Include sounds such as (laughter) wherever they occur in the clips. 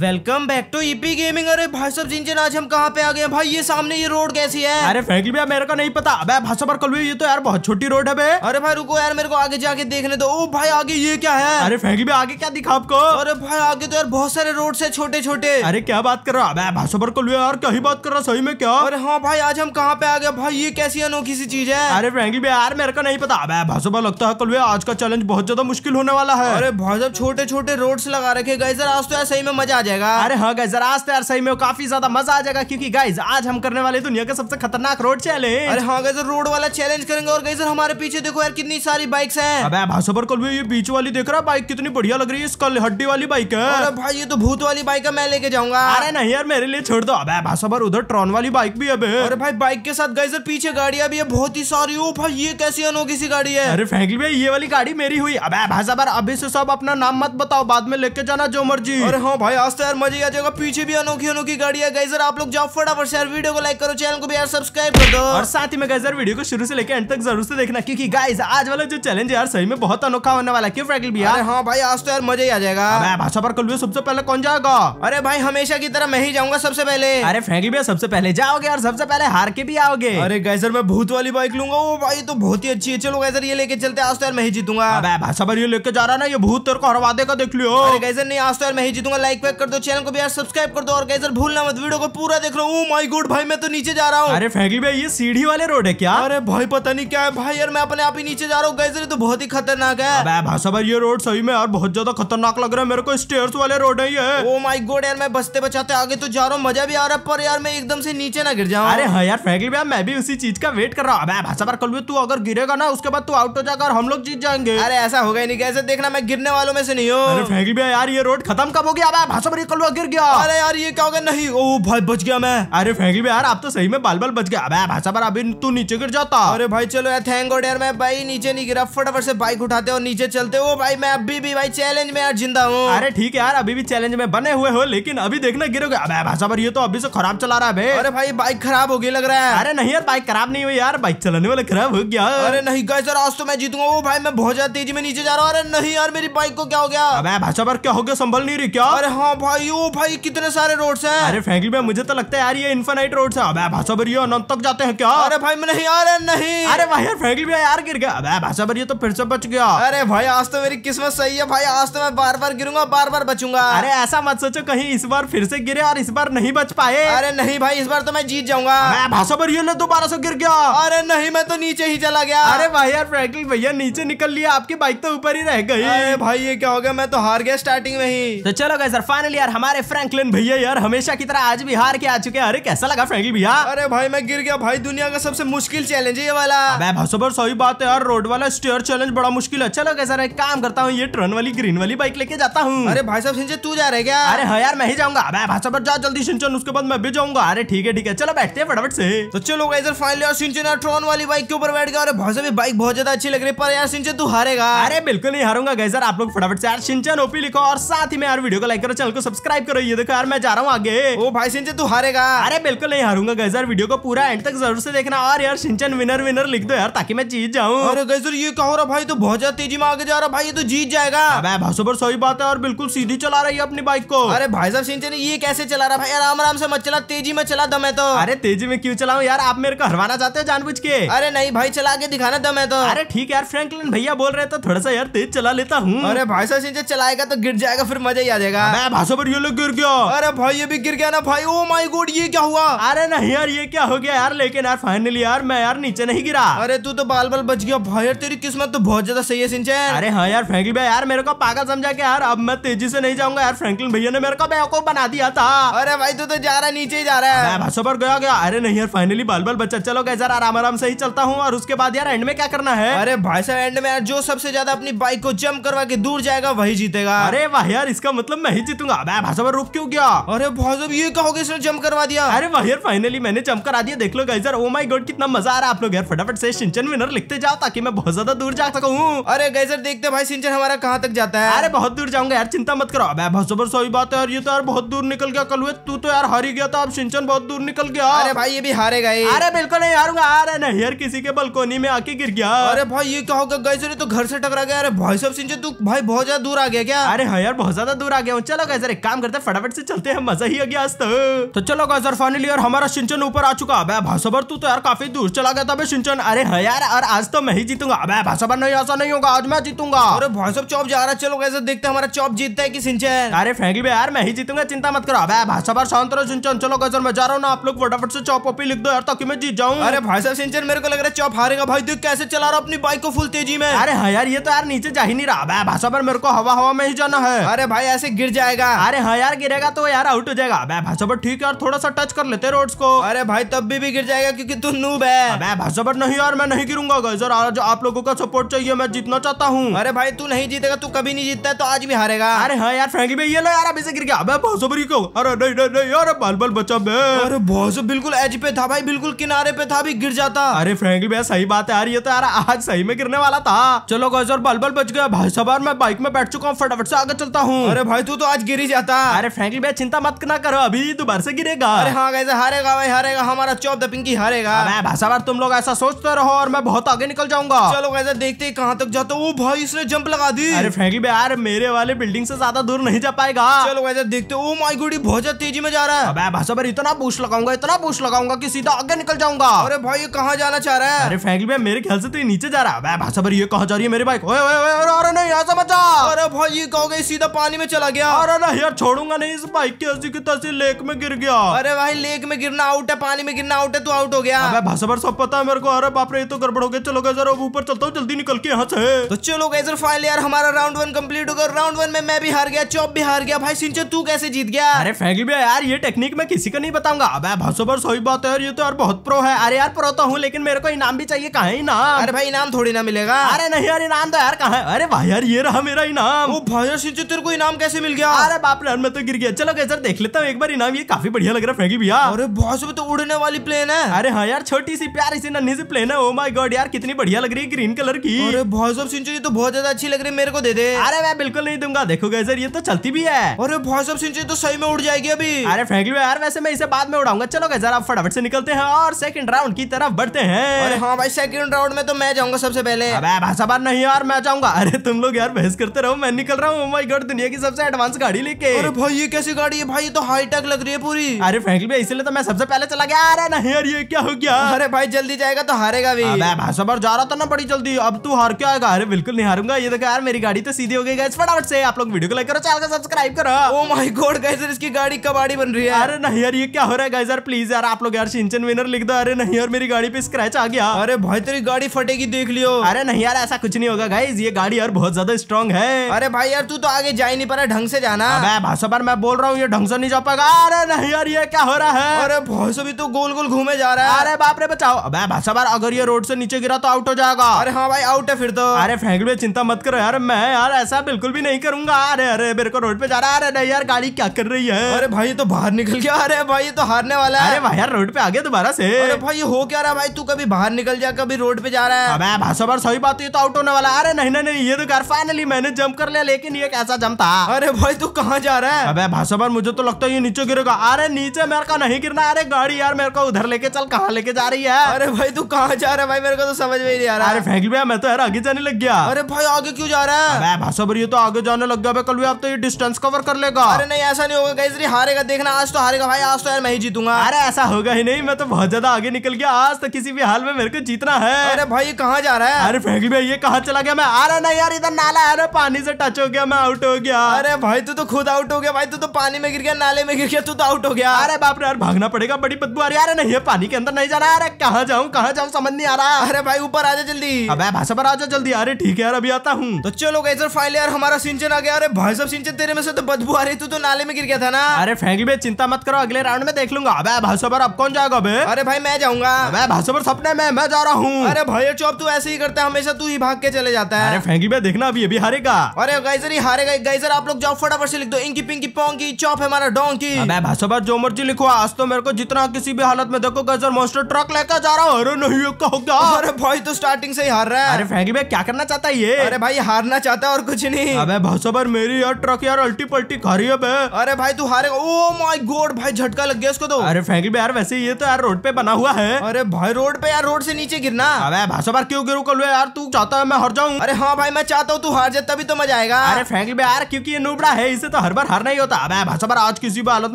Welcome back to EP gaming अरे भाई साहब जिन आज हम कहाँ पे आ गए भाई ये सामने ये रोड कैसी है अरे फ्रेंकली भैया मेरे को नहीं पता अबे भाई साहब कल ये तो यार बहुत छोटी रोड है बे अरे भाई रुको यार मेरे को आगे जाके देखने दो ओ भाई आगे ये क्या है अरे फ्रेंकली भैया आगे क्या दिखा आपको अरे भाई आगे तो यार बहुत सारे रोड है छोटे छोटे अरे क्या बात कर रहा है भाई साहब कल यार क्या बात कर रहा सही में क्या अरे हाँ भाई आज हम कहाँ पे आ गए भाई ये कैसी अनोखी सी चीज है अरे फ्रेंकली भैया यार मेरे को नहीं पता अबे भाई साहब लगता है कल आज का चैलेंज बहुत ज्यादा मुश्किल होने वाला है अरे भाई साहब छोटे छोटे रोड लगा रखे गए सर आज तो यार सही में मजा जाएगा अरे हाँ गाइज आस्ते यार सही में काफी ज्यादा मजा आ जाएगा क्योंकि गाइज आज हम करने वाले दुनिया का सबसे खतरनाक रोड चैलेंज अरे हाँ गाइजर रोड वाला चैलेंज करेंगे और गाइजर हमारे पीछे देखो यार कितनी सारी बाइक है अबे भाषा पर कल भी बीच वाली देख रहा है बाइक कितनी बढ़िया लग रही है इसका हड्डी वाली बाइक है अरे भाई ये तो भूत वाली बाइक है मैं लेके जाऊंगा अरे नहीं यार मेरे लिए छोड़ दो अबे भाषा पर उधर ट्रॉन वाली बाइक भी है अरे भाई बाइक के साथ गाइजर पीछे गाड़िया भी है बहुत ही सारी हो भाई ये कैसी अनोखी सी गाड़ी है अरे फैंकली भाई ये वाली गाड़ी मेरी हुई अब भाषा पर अभी से सब अपना नाम मत बताओ बाद में लेके जाना जो मर्जी अरे हाँ भाई आज मस्त यार मजे आ जाएगा पीछे भी अनोखी अनोखी गाड़ी है सर आप लोग जाओ फटाफट से वीडियो को लाइक करो चैनल को भी यार सब्सक्राइब कर दो और साथ ही में गई वीडियो को शुरू से लेकर एंड तक जरूर से देखना क्योंकि गाइज आज वाला जो चैलेंज यार सही में बहुत अनोखा होने वाला क्यों फ्रैकल भी यार हाँ भाई आज तो यार मजा ही आ जाएगा भाषा पर कल सबसे पहले कौन जाएगा अरे भाई हमेशा की तरह मैं ही जाऊंगा सबसे पहले अरे फ्रैंकल भी सबसे पहले जाओगे और सबसे पहले हार के भी आओगे अरे गाइजर मैं भूत वाली बाइक लूंगा वो भाई तो बहुत ही अच्छी है चलो गाइजर ये लेके चलते आज तो यार मैं ही जीतूंगा भाषा पर ये लेके जा रहा ना ये भूत तेरे को हरवा देगा देख लियो गाइजर नहीं आज तो यार मैं ही जीतूंगा लाइक पैक कर दो चैनल को भी यार सब्सक्राइब कर दो और गैसर भूलना मत वीडियो को पूरा देख रहा हूँ माई oh गुड भाई मैं तो नीचे जा रहा हूँ अरे फैकली भाई ये सीढ़ी वाले रोड है क्या अरे भाई पता नहीं क्या है भाई यार मैं अपने आप ही नीचे जा रहा हूँ गैसर तो बहुत ही खतरनाक है भाषा भाई ये रोड सही में यार बहुत ज्यादा खतरनाक लग रहा है मेरे को स्टेयर्स वाले रोड है ये ओ माय गॉड यार मैं बचते बचाते आगे तो जा रहा हूँ मजा भी आ रहा है पर यार मैं एकदम से नीचे ना गिर जाऊँ अरे हाँ यार फैकली भाई मैं भी उसी चीज का वेट कर रहा हूँ भाषा पर कल तू अगर गिरेगा ना उसके बाद तू आउट हो जाकर हम लोग जीत जाएंगे अरे ऐसा होगा ही नहीं कैसे देखना मैं गिरने वालों में से नहीं हूँ फैकली भाई यार ये रोड खत्म कब होगी अब भाषा बड़ी कलवा गिर गया अरे यार ये क्या हो गया नहीं ओ भाई बच गया मैं अरे फेंक भी यार आप तो सही में बाल बाल बच गया अबे भाषा पर अभी तू नीचे गिर जाता अरे भाई चलो यार थैंक गॉड यार मैं भाई नीचे नहीं गिरा फटाफट से बाइक उठाते और नीचे चलते हो भाई मैं अभी भी भाई चैलेंज में यार जिंदा हूँ अरे ठीक है यार अभी भी चैलेंज में बने हुए हो लेकिन अभी देखना गिरोगे अब भाषा पर ये तो अभी से खराब चला रहा है भाई अरे भाई बाइक खराब हो गई लग रहा है अरे नहीं यार बाइक खराब नहीं हुई यार बाइक चलाने वाले खराब हो गया अरे नहीं गए सर आज तो मैं जीतूंगा वो भाई मैं बहुत ज्यादा तेजी में नीचे जा रहा हूँ अरे नहीं यार मेरी बाइक को क्या हो गया अब भाषा पर क्या हो गया संभल नहीं रही क्या अरे हाँ भाई ओ भाई कितने सारे रोड्स हैं अरे फ्रेंकली भाई मुझे तो लगता है यार ये इन्फेनाइट रोड्स है अब भाषा भरियो अनंत तक जाते हैं क्या अरे भाई मैं नहीं यार नहीं अरे भाई यार फ्रेंकली भाई यार गिर गया अब भाषा भरियो तो फिर से बच गया अरे भाई आज तो मेरी किस्मत सही है भाई आज तो मैं बार बार गिरूंगा बार बार बचूंगा अरे ऐसा मत सोचो कहीं इस बार फिर से गिरे और इस बार नहीं बच पाए अरे नहीं भाई इस बार तो मैं जीत जाऊंगा भाषा भरियो ने दोबारा से गिर गया अरे नहीं मैं तो नीचे ही चला गया अरे भाई यार फ्रेंकली भैया नीचे निकल लिया आपकी बाइक तो ऊपर ही रह गई भाई ये क्या हो गया मैं तो हार गया स्टार्टिंग में ही तो चलो गए सर फाइनली फाइनली यार हमारे फ्रैंकलिन भैया यार हमेशा की तरह आज भी हार के आ चुके हैं अरे कैसा लगा फ्रैंकलिन भैया अरे भाई मैं गिर गया भाई दुनिया का सबसे मुश्किल चैलेंज है ये वाला भाई सही बात है यार रोड वाला स्टेयर चैलेंज बड़ा मुश्किल है चलो कैसा एक काम करता हूँ ये ट्रन वाली ग्रीन वाली बाइक लेके जाता हूँ अरे भाई साहब सिंचन तू जा रहे क्या अरे हाँ यार मैं ही जाऊंगा मैं भाई साहब जा जल्दी सिंचन उसके बाद मैं भी जाऊंगा अरे ठीक है ठीक है चलो बैठते हैं फटाफट से तो चलो इधर फाइनल और सिंचन यार ट्रोन वाली बाइक के ऊपर बैठ गया अरे भाई साहब बाइक बहुत ज्यादा अच्छी लग रही है पर यार सिंचन तू हारेगा अरे बिल्कुल नहीं हारूंगा गैजर आप लोग फटाफट से यार सिंचन ओपी लिखो और साथ ही में यार वीडियो को लाइक करो चैनल को सब्सक्राइब करो ये देखो यार मैं जा रहा हूँ आगे ओ भाई सिंचन तू हारेगा अरे बिल्कुल नहीं हारूंगा गैस यार वीडियो को पूरा एंड तक जरूर से देखना और यार सिंचन विनर विनर लिख दो यार ताकि मैं जीत जाऊँ अरे गैस ये कहो रहा भाई तो बहुत ज्यादा तेजी में आगे जा रहा भाई ये तो जीत जाएगा भाषो पर सही बात है और बिल्कुल सीधी चला रही है अपनी बाइक को अरे भाई साहब सिंचन ये कैसे चला रहा भाई आराम आराम से मत चला तेजी में चला दमे तो अरे तेजी में क्यों चलाऊ यार आप मेरे को हरवाना चाहते हो जानबूझ के अरे नहीं भाई चला के दिखाना दमे तो अरे ठीक यार फ्रेंकलिन भैया बोल रहे तो थोड़ा सा यार तेज चला लेता हूँ अरे भाई साहब सिंचन चलाएगा तो गिर जाएगा फिर मजा ही आ जाएगा भाषो सबर ये लोग गिर गया अरे भाई ये भी गिर गया ना भाई ओ माई गोड ये क्या हुआ अरे नहीं यार ये क्या हो गया यार लेकिन यार फाइनली यार मैं यार नीचे नहीं गिरा अरे तू तो बाल बाल बच गया भाई यार तेरी किस्मत तो बहुत ज्यादा सही है सिंचन अरे हाँ यार फ्रेंकलिन भाई यार मेरे को पागल समझा के यार अब मैं तेजी से नहीं जाऊंगा यार फ्रेंकलिन भैया ने मेरे को बेवकूफ बना दिया था अरे भाई तू तो जा रहा है नीचे ही जा रहा है पर गया गया अरे नहीं यार फाइनली बाल बाल बच्चा चलो गए यार आराम आराम से ही चलता हूँ और उसके बाद यार एंड में क्या करना है अरे भाई साहब एंड में यार जो सबसे ज्यादा अपनी बाइक को जम करवा के दूर जाएगा वही जीतेगा अरे वाह यार इसका मतलब मैं ही जीतूंगा होगा मैं भाई साहब रुक क्यों गया अरे भाई साहब ये कहोगे इसने जंप करवा दिया अरे भाई यार फाइनली मैंने जंप करा दिया देख लो यार ओ माय गॉड कितना मजा आ रहा है आप लोग यार फटाफट से सिंचन विनर लिखते जाओ ताकि मैं बहुत ज्यादा दूर जा सकूं अरे गाइजर देखते भाई सिंचन हमारा कहाँ तक जाता है अरे बहुत दूर जाऊंगा यार चिंता मत करो अबे बहुत जबर सही बात है यार ये तो यार बहुत दूर निकल गया कल हुए तू तो यार ही गया था अब सिंचन बहुत दूर निकल गया अरे भाई ये भी हारेगा अरे बिल्कुल नहीं हारूंगा अरे नहीं यार किसी के बलकोनी में आके गिर गया अरे भाई ये क्या होगा ये तो घर से टकरा गया अरे भाई साहब सिंचन तू भाई बहुत ज्यादा दूर आ गया क्या अरे हाँ यार बहुत ज्यादा दूर आ गया चलो गाइस गाइजर एक काम करते फटाफट से चलते हैं मजा ही आ गया तो।, तो चलो गाइजर फाइनली यार हमारा सिंचन ऊपर आ चुका अब भाषाबर तू तो यार काफी दूर चला गया था सिंचन अरे हाँ यार और आज तो मैं ही जीतूंगा अब भाषाबर नहीं ऐसा नहीं होगा आज मैं जीतूंगा अरे भाषा चौप जा रहा चलो गाइजर देखते हमारा चौप जीतता है की सिंचन अरे फ्रेंकली भाई यार मैं ही जीतूंगा चिंता मत करो भाषा भाषाबर शांत रहो सिंचन चलो गाइजर मैं जा रहा हूँ ना आप लोग फटाफट से चौप ओपी लिख दो यार ताकि मैं जीत जाऊँ अरे भाई साहब सिंचन मेरे को लग रहा है चौप हारेगा भाई देख कैसे चला रहा अपनी बाइक को फुल तेजी में अरे हाँ यार ये तो यार नीचे जा ही नहीं रहा भाषा पर मेरे को हवा हवा में ही जाना है अरे भाई ऐसे गिर जाएगा हाँ। अरे हाँ यार गिरेगा तो यार आउट हो जाएगा मैं भाई साहब ठीक है यार थोड़ा सा टच कर लेते रोड को अरे भाई तब भी, भी गिर जाएगा क्योंकि तू नूब है मैं भाई साहब नहीं यार मैं नहीं गिरूंगा सर आज आप लोगों का सपोर्ट चाहिए मैं जीतना चाहता हूँ अरे भाई तू नहीं जीतेगा तू कभी नहीं जीतता तो आज भी हारेगा अरे हाँ यार फ्रेंकी भाई ये लो यार अभी से गिर गया अबे भाई साहब क्यों अरे नहीं नहीं नहीं यार बाल बाल बचा मैं अरे बहुत बिल्कुल एज पे था भाई बिल्कुल किनारे पे था भी गिर जाता अरे फ्रेंकी भाई सही बात है यार ये तो यार आज सही में गिरने वाला था चलो गजर बलबल बच गया भाई साहब मैं बाइक में बैठ चुका हूँ फटाफट से आगे चलता हूँ अरे भाई तू तो आज गिरी भी जाता अरे फ्रेंकली भैया चिंता मत ना करो अभी दोबारा से गिरेगा अरे हाँ कैसे हारेगा भाई हारेगा हमारा चौप द पिंकी हारेगा भाषा बार तुम लोग ऐसा सोचते रहो और मैं बहुत आगे निकल जाऊंगा चलो कैसे देखते कहाँ तक जाते वो भाई इसने जंप लगा दी अरे फ्रेंकली भाई यार मेरे वाले बिल्डिंग से ज्यादा दूर नहीं जा पाएगा चलो कैसे देखते ओ माई गुडी बहुत तेजी में जा रहा है भाषा भर इतना पूछ लगाऊंगा इतना पूछ लगाऊंगा की सीधा आगे निकल जाऊंगा अरे भाई ये कहाँ जाना चाह रहा है अरे फ्रेंकली भाई मेरे ख्याल से तो नीचे जा रहा है भाषा भर ये कहा जा रही है मेरे भाई अरे नहीं ऐसा अरे भाई ये कहोगे सीधा पानी में चला गया अरे यार छोड़ूंगा नहीं इस बाइक की हसी की तसी लेक में गिर गया अरे भाई लेक में गिरना आउट है पानी में गिरना आउट है तू आउट हो गया अबे भसबर सब पता है मेरे को अरे बाप रे ये तो गड़बड़ हो गया चलो गाइजर अब ऊपर चलता हूँ जल्दी निकल के यहाँ से तो चलो गाइजर फाइनल यार हमारा राउंड वन कम्प्लीट हो गया राउंड वन में मैं भी हार गया चौप भी हार गया भाई सिंचे तू कैसे जीत गया अरे फेंक भी यार ये टेक्निक मैं किसी का नहीं बताऊंगा अब भर सही बात है यार ये तो यार बहुत प्रो है अरे यार प्रो तो हूँ लेकिन मेरे को इनाम भी चाहिए कहा इनाम अरे भाई इनाम थोड़ी ना मिलेगा अरे नहीं यार इनाम तो यार कहा अरे भाई यार ये रहा मेरा इनाम भाई यार सिंचे तेरे को इनाम कैसे मिल गया अरे बाप रे मैं तो गिर गया चलो कैसर देख लेता हूँ एक बार इनाम ये काफी बढ़िया लग रहा है फ्रेंकी भैया अरे बॉस में तो उड़ने वाली प्लेन है अरे हाँ यार छोटी सी प्यारी सी नन्ही सी प्लेन है ओ माय गॉड यार कितनी बढ़िया लग रही है ग्रीन कलर की अरे बॉस ऑफ सिंचुरी तो बहुत ज्यादा अच्छी लग रही है मेरे को दे दे अरे मैं बिल्कुल नहीं दूंगा देखो कैसर ये तो चलती भी है अरे बॉस ऑफ सिंचुरी तो सही में उड़ जाएगी अभी अरे फ्रेंकली यार वैसे मैं इसे बाद में उड़ाऊंगा चलो कैसर आप फटाफट से निकलते हैं और सेकंड राउंड की तरफ बढ़ते हैं अरे हाँ भाई सेकंड राउंड में तो मैं जाऊंगा सबसे पहले अबे भाषा बार नहीं यार मैं जाऊंगा अरे तुम लोग यार बहस करते रहो मैं निकल रहा हूँ माय oh गॉड दुनिया की सबसे एडवांस गाड़ी के अरे भाई ये कैसी गाड़ी है भाई ये तो हाईटेक लग रही है पूरी अरे फ्रेंकली भाई इसलिए तो मैं सबसे पहले चला गया अरे नहीं यार ये क्या हो गया अरे भाई जल्दी जाएगा तो हारेगा भी भाई सब जा रहा था ना बड़ी जल्दी अब तू हार क्या आएगा अरे बिल्कुल नहीं हारूंगा ये देखो यार मेरी गाड़ी तो सीधी हो गई फटाफट से आप लोग वीडियो को लाइक करो चैनल को सब्सक्राइब करो ओ माय गॉड गाइस इसकी गाड़ी कबाड़ी बन रही है अरे नहीं यार ये क्या हो रहा है गाइस यार प्लीज यार आप लोग यार सिंचन विनर लिख दो अरे नहीं यार मेरी गाड़ी पे स्क्रैच आ गया अरे भाई तेरी गाड़ी फटेगी देख लियो अरे नहीं यार ऐसा कुछ नहीं होगा गाइज ये गाड़ी यार बहुत ज्यादा स्ट्रॉन्ग है अरे भाई यार तू तो आगे जा ही नहीं पा रहा ढंग से जाना मैं भाषा पर मैं बोल रहा हूँ ये ढंग से नहीं जा पाएगा अरे नहीं यार ये क्या हो रहा है अरे भाई भी तो गोल गोल घूमे जा रहा है अरे बाप रे बचाओ अब भाषा पर अगर ये रोड से नीचे गिरा तो आउट हो जाएगा अरे हाँ भाई आउट है फिर तो अरे फेंक में चिंता मत करो यार मैं यार ऐसा बिल्कुल भी नहीं करूंगा अरे अरे मेरे को रोड पे जा रहा है अरे नहीं यार गाड़ी क्या कर रही है अरे भाई तो बाहर निकल गया अरे भाई तो हारने वाला है अरे भाई यार रोड पे आ गया दोबारा से अरे भाई हो क्या रहा भाई तू कभी बाहर निकल जा कभी रोड पे जा रहा है अबे भाषा पर सही बात ये तो आउट होने वाला अरे नहीं नहीं ये तो यार फाइनली मैंने जंप कर लिया लेकिन ये कैसा जम था अरे भाई तू कहाँ जा रहा है अबे पर मुझे तो लगता है ये नीचे गिरेगा अरे नीचे मेरे का नहीं गिरना अरे गाड़ी यार मेरे को उधर लेके चल कहा लेके जा रही है अरे भाई तू कहा जा रहा है भाई मेरे को तो समझ में नहीं आ रहा अरे फेंक भैया मैं तो यार आगे जाने लग गया अरे भाई आगे क्यों जा रहा है भाषाभर ये तो आगे जाने लग गया कल आप तो ये डिस्टेंस कवर कर लेगा अरे नहीं ऐसा नहीं होगा गई हारेगा देखना आज तो हारेगा भाई आज तो यार मैं ही जीतूंगा अरे ऐसा होगा ही नहीं मैं तो बहुत ज्यादा आगे निकल गया आज तो किसी भी हाल में मेरे को जीतना है अरे भाई कहाँ जा रहा है अरे फेंक भैया ये कहाँ चला गया मैं आ रहा ना यार इधर नाला है ना पानी से टच हो गया मैं आउट हो गया अरे भाई तू तो खुद आउट हो गया भाई तू तो पानी में गिर गया नाले में गिर गया तू तो आउट हो गया अरे बाप रे यार भागना पड़ेगा बड़ी बदबू आ रही है अरे नहीं है पानी के अंदर नहीं जाना अरे कहाँ जाऊँ कहाँ जाऊँ समझ नहीं आ रहा अरे भाई ऊपर आ जा जल्दी अब भाषा पर आ जाओ जल्दी अरे ठीक है यार अभी आता हूँ तो चलो गए सर फाइल यार हमारा सिंचन आ गया अरे भाई साहब सिंचन तेरे में से तो बदबू आ रही तू तो नाले में गिर गया था ना अरे फ्रेंकली भाई चिंता मत करो अगले राउंड में देख लूंगा अब भाषा पर अब कौन जाएगा बे अरे भाई मैं जाऊंगा अबे भाषा पर सपने में मैं जा रहा हूँ अरे भाई चौब तू ऐसे ही करता है हमेशा तू ही भाग के चले जाता है अरे फैंकी भाई देखना अभी अभी हारेगा अरे गाइजर ही हारेगा गाइजर आप लोग जाओ फटाफट से लिख दो इंकी पिंकी पोंकी चौप है हमारा डोंकी अबे हाँ, भाई जो मर्जी लिखो आज तो मेरे को जितना किसी भी हालत में देखो गजर मोस्टर ट्रक लेकर जा रहा हूँ अरे नहीं अरे भाई तो स्टार्टिंग से ही हार रहा है अरे फ्रैंकली भाई क्या करना चाहता है ये अरे भाई हारना चाहता है और कुछ नहीं अबे हाँ, भाई मेरी यार ट्रक यार अल्टी पल्टी खा अब अरे भाई तू हारेगा ओ माय गॉड भाई झटका लग गया उसको तो अरे फ्रैंकली भाई यार वैसे ये तो यार रोड पे बना हुआ है अरे भाई रोड पे यार रोड से नीचे गिरना भाषो हाँ, भाई क्यों गिरू कल यार तू चाहता है मैं हार जाऊँ अरे हाँ भाई मैं चाहता हूँ तू हार जाए तभी तो मजा आएगा अरे फ्रैंकली भाई यार क्योंकि ये नूबड़ा है इसे तो तो हर बार हारना ही होता अब भाषा पर आज किसी भी हालत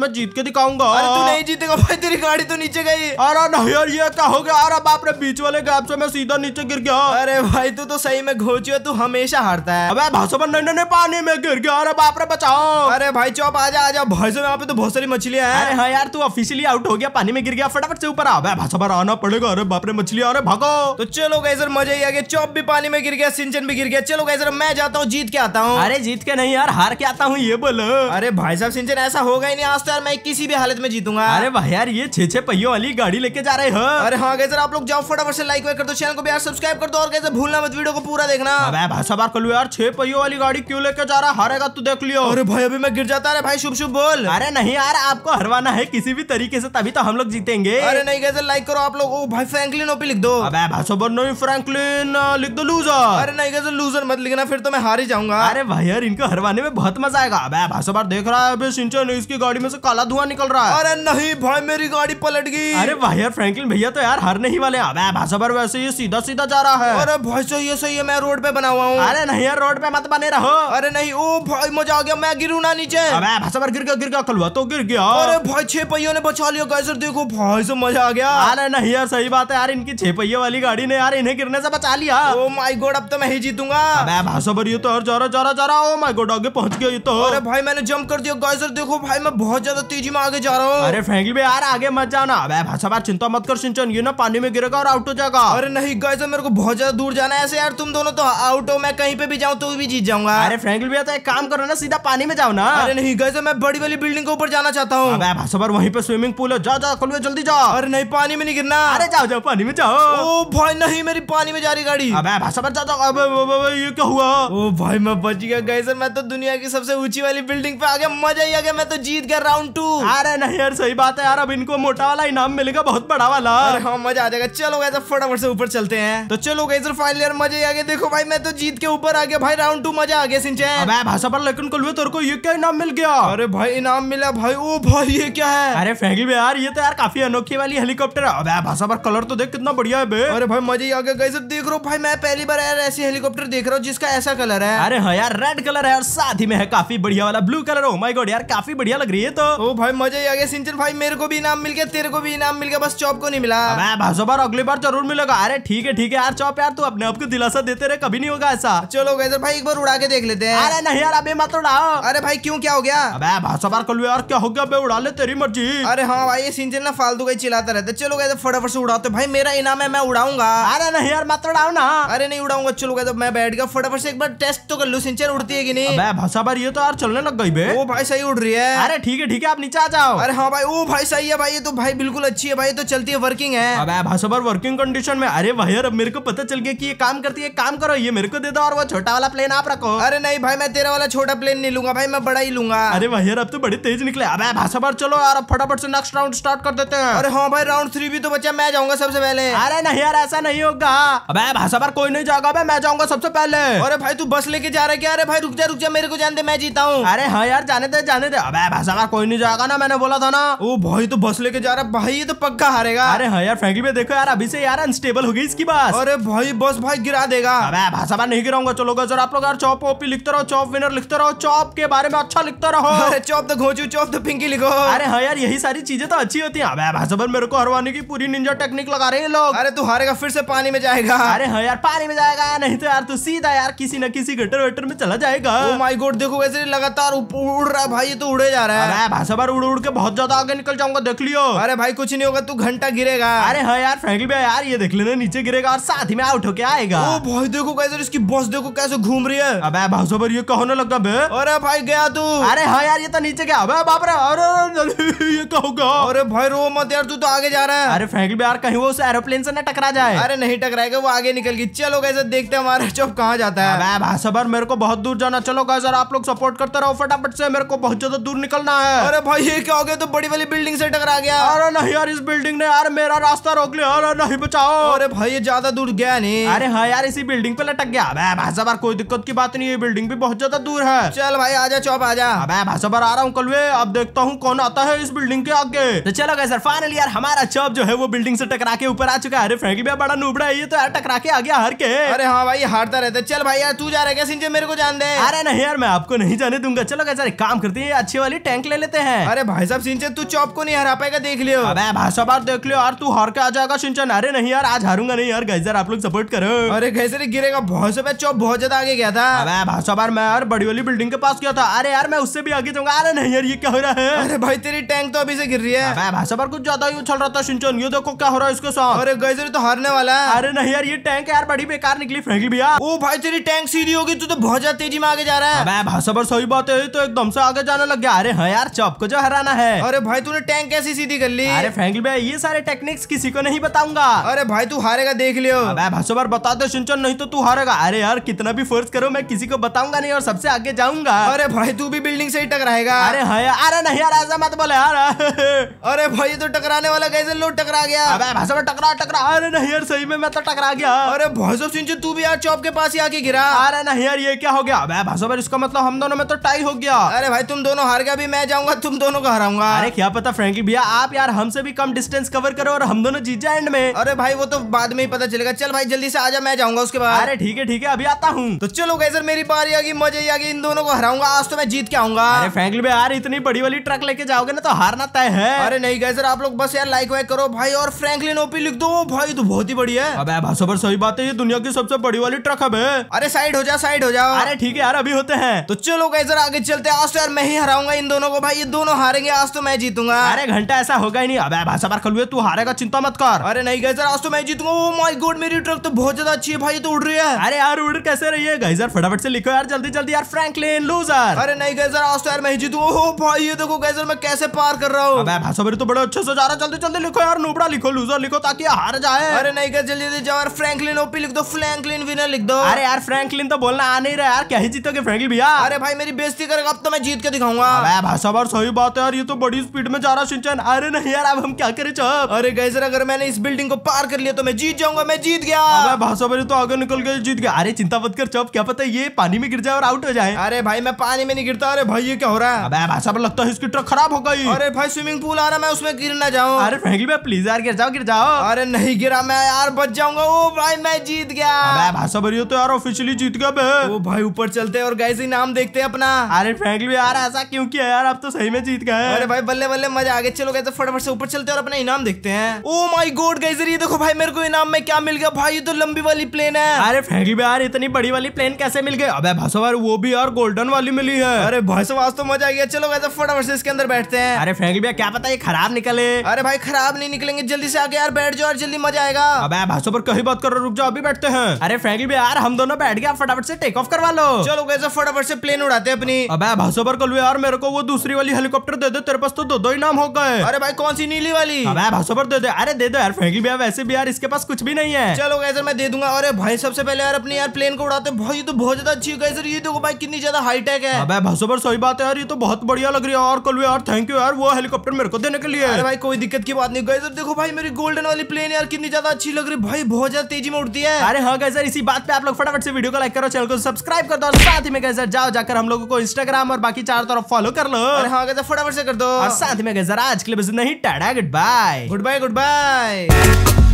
में जीत के दिखाऊंगा अरे तू नहीं जीतेगा भाई तेरी गाड़ी तो नीचे गई अरे नहीं यार ये क्या हो गया अरे बाप रे बीच वाले गैप से मैं सीधा नीचे गिर गया अरे भाई तू तो सही में घोची तू हमेशा हारता है अबे भाषा पर नहीं नहीं पानी में गिर गया अरे बाप रे बचाओ अरे भाई चौप आजा आजा भाई साहब यहाँ पे तो बहुत सारी मछलियां हैं अरे हाँ यार तू ऑफिशियली आउट हो गया पानी में गिर गया फटाफट से ऊपर आ भाषा पर आना पड़ेगा अरे बाप रे मछलियां अरे भागो तो चलो गए मजा ही आ गया चौप भी पानी में गिर गया सिंचन भी गिर गया चलो गए मैं जाता हूँ जीत के आता हूँ अरे जीत के नहीं यार हार के आता हूँ ये बोल बोलो अरे भाई साहब सिंचन ऐसा होगा ही नहीं आज तो यार मैं किसी भी हालत में जीतूंगा अरे भाई यार ये छे छे पहियो वाली गाड़ी लेके जा रहे हो अरे हाँ गए आप लोग जाओ फटाफट से लाइक कर दो चैनल को भी यार सब्सक्राइब कर दो और कैसे भूलना मत वीडियो को पूरा देखना भाई साहब आप कल यार छे पहियो वाली गाड़ी क्यों लेके जा रहा हारेगा तू देख लियो अरे भाई अभी मैं गिर जाता अरे भाई शुभ शुभ बोल अरे नहीं यार आपको हरवाना है किसी भी तरीके से तभी तो हम लोग जीतेंगे अरे नहीं कैसे लाइक करो आप लोग भाई फ्रैंकलिन ओपी लिख दो अबे नहीं फ्रैंकलिन लिख दो लूजर अरे नहीं कैसे लूजर मत लिखना फिर तो मैं हार ही जाऊंगा अरे भाई यार इनको हरवाने में बहुत मजा आएगा अब अबे भाषा बार देख रहा है अबे ने इसकी गाड़ी में से काला धुआं निकल रहा है अरे नहीं भाई मेरी गाड़ी पलट गई अरे भाई यार फ्रैंकलिन भैया तो यार हरने नहीं वाले अबे भाषा बार वैसे ये सीधा सीधा जा रहा है अरे भाई सही है सही है मैं रोड पे बना हुआ हूँ अरे नहीं यार रोड पे मत बने रहो अरे नहीं ओ भाई मजा आ गया मैं गिरू ना नीचे भाषा गिर गया गिर गया कलवा तो गिर गया अरे भाई छह पहियों ने बचा लिया कैसे देखो भाई से मजा आ गया अरे नहीं यार सही बात है यार इनकी छह पहिये वाली गाड़ी ने यार इन्हें गिरने से बचा लिया ओ माई गोड अब तो मैं ही जीतूंगा भाषा बार ये तो यार जा रहा जा रहा जा रहा ओ माई गोड आगे पहुंच गया ये तो अरे भाई मैंने जंप कर दिया गाइस और देखो भाई मैं बहुत ज्यादा तेजी में आगे जा रहा हूँ अरे फ्रेंकली भाई यार आगे मत जाना ना भाषा चिंता मत कर सिंचन ये ना पानी में गिरेगा और आउट हो जाएगा अरे नहीं गाइस मेरे को बहुत ज्यादा दूर जाना है ऐसे यार तुम दोनों तो आउट हो मैं कहीं पे भी जाऊँ तो भी जीत जाऊंगा अरे फ्रेंकली भैया तो एक काम करो ना सीधा पानी में जाओ ना अरे नहीं गाइस मैं बड़ी वाली बिल्डिंग के ऊपर जाना चाहता हूँ भाषा वहीं पे स्विमिंग पूल है जाओ जाओ खुलवे जल्दी जाओ अरे नहीं पानी में नहीं गिरना अरे जाओ जाओ पानी में जाओ ओ भाई नहीं मेरी पानी में जा रही गाड़ी अबे भाषा जाओ ये क्या हुआ ओ भाई मैं बच गया गाइस मैं तो दुनिया की सबसे ऊंची वाली वाली बिल्डिंग पे आ गया मजा ही आ गया मैं तो जीत गया राउंड टू अरे नहीं यार सही बात है यार अब इनको मोटा वाला इनाम मिलेगा बहुत बड़ा वाला हाँ मजा आ जाएगा चलो गए फटाफट से ऊपर चलते हैं तो चलो गए सर फाइनल यार मजा ही आ गया देखो भाई मैं तो जीत के ऊपर आ गया भाई राउंड टू मजा आ गया सिंचन भाषा पर लेकिन कुल तेरे को ये क्या इनाम मिल गया अरे भाई इनाम मिला भाई ओ भाई ये क्या है अरे फेंकी भाई यार ये तो यार काफी अनोखी वाली हेलीकॉप्टर है अबे भाषा पर कलर तो देख कितना बढ़िया है बे अरे भाई मजे ही आ गया गाइस देख रो भाई मैं पहली बार यार ऐसी हेलीकॉप्टर देख रहा हूँ जिसका ऐसा कलर है अरे हाँ यार रेड कलर है और साथ ही में है काफी बढ़िया बढ़िया वाला ब्लू कलर हो माई गॉड यार काफी बढ़िया लग रही है तो ओ भाई मजा ही आ गया सिंचन भाई मेरे को भी इनाम मिल गया तेरे को भी इनाम मिल गया बस चौप को नहीं मिला भाषो बार अगली बार जरूर मिलेगा अरे ठीक है ठीक है यार चौप यार तू अपने आपको दिलासा देते रहे कभी नहीं होगा ऐसा चलो गैजर भाई एक बार उड़ा के देख लेते हैं अरे नहीं यार अभी मत उड़ाओ अरे भाई क्यों क्या हो गया अबे भाषो बार कल यार क्या हो गया अबे उड़ा ले तेरी मर्जी अरे हाँ भाई ये सिंचन ना फालतू का चिल्लाता रहता चलो गए फटाफट से उड़ाते भाई मेरा इनाम है मैं उड़ाऊंगा अरे नहीं यार मत उड़ाओ ना अरे नहीं उड़ाऊंगा चलो गैजर मैं बैठ गया फटाफट से एक बार टेस्ट तो कर लू सिंचन उड़ती है कि नहीं भाषा बार ये तो यार चलने लग गई बे ओ भाई सही उड़ रही है अरे ठीक है ठीक है आप नीचे आ जाओ अरे हाँ भाई ओ भाई सही है भाई ये तो भाई बिल्कुल अच्छी है भाई तो चलती है वर्किंग है अब भाई सबर वर्किंग कंडीशन में अरे भाई अब मेरे को पता चल गया की ये काम करती है काम करो ये मेरे को दे दो और वो छोटा वाला प्लेन आप रखो अरे नहीं भाई मैं तेरा वाला छोटा प्लेन नहीं लूंगा भाई मैं बड़ा ही लूंगा अरे भाई अब तो बड़ी तेज निकले अब भाषा बार चलो यार फटाफट से नेक्स्ट राउंड स्टार्ट कर देते हैं अरे हाँ भाई राउंड थ्री भी तो बच्चा मैं जाऊंगा सबसे पहले अरे नहीं यार ऐसा नहीं होगा अब भाषा बार कोई नहीं जाएगा मैं जाऊंगा सबसे पहले अरे भाई तू बस लेके जा रहा है क्या अरे भाई रुक जा रुक जा मेरे को जान दे मैं जीता हूँ अरे हाँ यार जाने दे जाने दे अबे भाषा का कोई नहीं जाएगा ना मैंने बोला था ना ओ भाई तो बस लेके जा रहा है भाई ये तो पक्का हारेगा अरे हाँ यार फ्रेंकली में देखो यार अभी से यार अनस्टेबल हो गई इसकी बात अरे भाई बस भाई गिरा देगा अबे भाषा नहीं गिराऊंगा चलो जरा आप लोग यार चौप ओपी लिखते रहो चौप विनर लिखते रहो चौप के बारे में अच्छा लिखता रहो चौप तो घोचू चौप तो पिंकी लिखो अरे हाँ यार यही सारी चीजें तो अच्छी होती है अब भाषा मेरे को हरवाने की पूरी निंजा टेक्निक लगा रहे हैं लोग अरे तू हारेगा फिर से पानी में जाएगा अरे हाँ यार पानी में जाएगा नहीं तो यार तू सीधा यार किसी न किसी गटर वेटर में चला जाएगा माई oh गोड देखो वैसे लगा लगातार उड़ रहा है भाई तो उड़े जा रहा है भाषा सब उड़ उड़ के बहुत ज्यादा आगे निकल जाऊंगा देख लियो अरे भाई कुछ नहीं होगा तू घंटा गिरेगा अरे हाँ यार फ्रेंकली भाई यार ये देख लेना नीचे गिरेगा और साथ ही में आउट होके आएगा ओ भाई देखो कैसे इसकी बस देखो कैसे घूम रही है अब भाई सब ये कहो ना लगता है अरे भाई गया तू अरे हाँ यार ये तो नीचे गया अब बाप रे अरे ये कहोगा अरे भाई रो मत यार तू तो आगे जा रहा है अरे फ्रेंकली यार कहीं वो उस एरोप्लेन से ना टकरा जाए अरे नहीं टकराएगा वो आगे निकल गई चलो कैसे देखते हमारे चौप कहाँ जाता है भाषा सब मेरे को बहुत दूर जाना चलो कैसे आप लोग सपोर्ट करते करो फटाफट से मेरे को बहुत ज्यादा दूर निकलना है अरे भाई ये क्या हो गया तो बड़ी वाली बिल्डिंग से टकरा गया अरे नहीं यार इस बिल्डिंग ने यार मेरा रास्ता रोक लिया अरे नहीं बचाओ अरे भाई ये ज्यादा दूर गया नहीं अरे हाँ यार इसी बिल्डिंग पे लटक गया अबे भाषा बार कोई दिक्कत की बात नहीं ये बिल्डिंग भी बहुत ज्यादा दूर है चल भाई जा चौप आजा अबे भाषा बार आ रहा हूँ कलवे अब देखता हूँ कौन आता है इस बिल्डिंग के आगे तो चलो गए सर फाइनली यार हमारा चौप जो है वो बिल्डिंग से टकरा के ऊपर आ चुका है अरे फ्रेंकी भैया बड़ा नूबड़ा है ये तो यार टकरा के आ गया हर के अरे हाँ भाई हारता रहता चल भाई यार तू जा रहे क्या सिंह मेरे को जान दे अरे नहीं यार मैं आपको नहीं जाने दूँ दूंगा चलो कैसे काम करते हैं अच्छे वाली टैंक ले लेते हैं अरे भाई साहब सिंचन तू चौप को नहीं हरा पाएगा देख लियो अबे भाई साहब देख लियो यार तू हार के आ जाएगा सिंचन अरे नहीं यार आज हारूंगा नहीं यार गैजर आप लोग सपोर्ट करो अरे गैजर गिरेगा बहुत सब चौप बहुत ज्यादा आगे गया था अबे भाई साहब मैं यार बड़ी वाली बिल्डिंग के पास गया था अरे यार मैं उससे भी आगे जाऊंगा अरे नहीं यार ये क्या हो रहा है अरे भाई तेरी टैंक तो अभी से गिर रही है अबे भाई साहब कुछ ज्यादा ही उछल रहा था सिंचन ये देखो क्या हो रहा है इसके साथ अरे गैजर तो हारने वाला है अरे नहीं यार ये टैंक यार बड़ी बेकार निकली फेंकी भैया ओ भाई तेरी टैंक सीधी होगी तू तो बहुत ज्यादा तेजी में आगे जा रहा है भाई साहब सही बात आते ही तो एकदम से आगे जाने लग गया अरे हाँ यार चौप को जो हराना है अरे भाई तूने टैंक कैसी सीधी कर ली अरे फ्रेंकल भाई ये सारे टेक्निक्स किसी को नहीं बताऊंगा अरे भाई तू हारेगा देख लियो भाषो बार बता दो सिंचन नहीं तो तू हारेगा अरे यार कितना भी फोर्स करो मैं किसी को बताऊंगा नहीं और सबसे आगे जाऊंगा अरे भाई तू भी बिल्डिंग से ही टकराएगा अरे हाँ अरे नहीं यार ऐसा मत बोले यार (laughs) अरे भाई तो टकराने वाला कैसे लोग टकरा गया अबे भाषा टकरा टकरा अरे नहीं यार सही में मैं तो टकरा गया अरे भाषो सिंचन तू भी यार चौप के पास ही आके गिरा अरे नहीं यार ये क्या हो गया अबे भाषा इसका मतलब हम दोनों में तो टाई हो गया अरे भाई तुम दोनों हार गया भी मैं जाऊंगा तुम दोनों को हराऊंगा अरे क्या पता फ्रेंकी भैया आप यार हमसे भी कम डिस्टेंस कवर करो और हम दोनों जीत जाए एंड में अरे भाई वो तो बाद में ही पता चलेगा चल भाई जल्दी से आजा मैं जाऊंगा उसके बाद अरे ठीक है ठीक है अभी आता हूँ तो चलो गए सर मेरी बारी आगे मजा ही आगे इन दोनों को हराऊंगा आज तो मैं जीत के आऊंगा अरे फ्रेंकली भैया यार इतनी बड़ी वाली ट्रक लेके जाओगे ना तो हारना तय है अरे नहीं गए सर आप लोग बस यार लाइक वाइक करो भाई और फ्रेंकलिन ओपी लिख दो भाई तो बहुत ही बड़ी है अब सही बात है ये दुनिया की सबसे बड़ी वाली ट्रक अब है अरे साइड हो जाओ साइड हो जाओ अरे ठीक है यार अभी होते हैं तो चलो गए सर आगे चलते आज तो यार मैं ही हराऊंगा इन दोनों को भाई ये दोनों हारेंगे आज तो मैं जीतूंगा अरे घंटा ऐसा होगा ही नहीं अब भाषा बार खलुए तो तू हारेगा चिंता मत कर अरे नहीं गई आज तो मैं जीतूंगा वो माई गोड मेरी ट्रक तो बहुत ज्यादा अच्छी है भाई तो उड़ रही है अरे यार उड़ कैसे रही है गई फटाफट से लिखो यार जल्दी जल्दी यार फ्रेंकलिन लूजर अरे नहीं गई आज तो यार मैं जीतूंगा हो oh, भाई ये देखो गई मैं कैसे पार कर रहा हूँ भाषा भरी तो बड़े अच्छे से जा रहा जल्दी जल्दी लिखो यार नोबड़ा लिखो लूजर लिखो ताकि हार जाए अरे नहीं गई जल्दी जल्दी जाओ फ्रेंकलिन ओपी लिख दो फ्रेंकलिन विनर लिख दो अरे यार फ्रेंकलिन तो बोलना आ नहीं रहा यार क्या ही जीतोगे फ्रेंकलिन भैया अरे भाई मेरी बेस्ती करेगा अब तो मैं जीत के दिखाऊंगा भाषा बार सही बात है यार ये तो बड़ी स्पीड में जा रहा सिंचन अरे नहीं यार अब हम क्या करें चल अरे गए अगर मैंने इस बिल्डिंग को पार कर लिया तो मैं जीत जाऊंगा मैं जीत गया भाषा बार तो आगे निकल गए जीत गया अरे चिंता मत कर चप क्या पता ये पानी में गिर जाए और आउट हो जाए अरे भाई मैं पानी में नहीं गिरता अरे भाई ये क्या हो रहा है भाषा पर लगता है इसकी ट्रक खराब हो गई अरे भाई स्विमिंग पूल आ रहा मैं उसमें गिर ना जाऊँ अरे फ्रेंकली भाई प्लीज यार गिर जाओ गिर जाओ अरे नहीं गिरा मैं यार बच जाऊंगा ओ भाई मैं जीत गया भाषा भरी तो यार ऑफिशियली जीत गया ओ भाई ऊपर चलते हैं और गैस इनाम देखते हैं अपना अरे फ्रेंकली है ऐसा क्यों किया यार आप तो सही में जीत गए अरे भाई बल्ले बल्ले मजा आगे चलो गए तो फटाफट से ऊपर चलते और अपना इनाम देखते हैं ओ माई गोड गई जरिए देखो भाई मेरे को इनाम में क्या मिल गया भाई ये तो लंबी वाली प्लेन है अरे फ्रेंकली यार इतनी बड़ी वाली प्लेन कैसे मिल गई अब भाषा वो भी यार गोल्डन वाली मिली है अरे भाषा तो मजा आ गया चलो गए तो फटाफट से इसके अंदर बैठते हैं अरे फ्रेंकली भैया क्या पता ये खराब निकले अरे भाई खराब नहीं निकलेंगे जल्दी से आगे यार बैठ जाओ और जल्दी मजा आएगा अब भाषा पर कहीं बात कर रहा रुक जाओ अभी बैठते हैं अरे फ्रेंकली भैया यार हम दोनों बैठ गया फटाफट से टेक ऑफ करवा लो चलो गए फटाफट से प्लेन उड़ाते हैं अपनी अबे पर कल यार मेरे को वो दूसरी वाली हेलीकॉप्टर दे दे तेरे पास तो दो दो ही नाम हो गए अरे भाई कौन सी नीली वाली अबे पर दे दे अरे दे दो यार फैंकी भी वैसे भी यार इसके पास कुछ भी नहीं है चलो गए मैं दे दूंगा अरे भाई सबसे पहले यार अपनी यार प्लेन को उड़ाते भाई तो बहुत ज्यादा अच्छी गैसर ये देखो भाई कितनी ज्यादा हाईटेक है भाषो पर सही बात है यार ये तो बहुत बढ़िया लग रही है और कल यार थैंक यू यार वो हेलीकॉप्टर मेरे को देने के लिए अरे भाई कोई दिक्कत की बात नहीं सर देखो भाई मेरी गोल्डन वाली प्लेन यार कितनी ज्यादा अच्छी लग रही भाई बहुत ज्यादा तेजी में उड़ती है अरे हाँ कैसे इसी बात पे आप लोग फटाफट से वीडियो को लाइक करो चैनल को सब्सक्राइब कर दो साथ ही में गैसर जाओ जाकर हम लोग को इंस्टाग्राम और बाकी चार तरफ फॉलो कर लो हाँ गजर फटाफट से कर दो और साथ में जरा आज के लिए बस नहीं tata goodbye goodbye good bye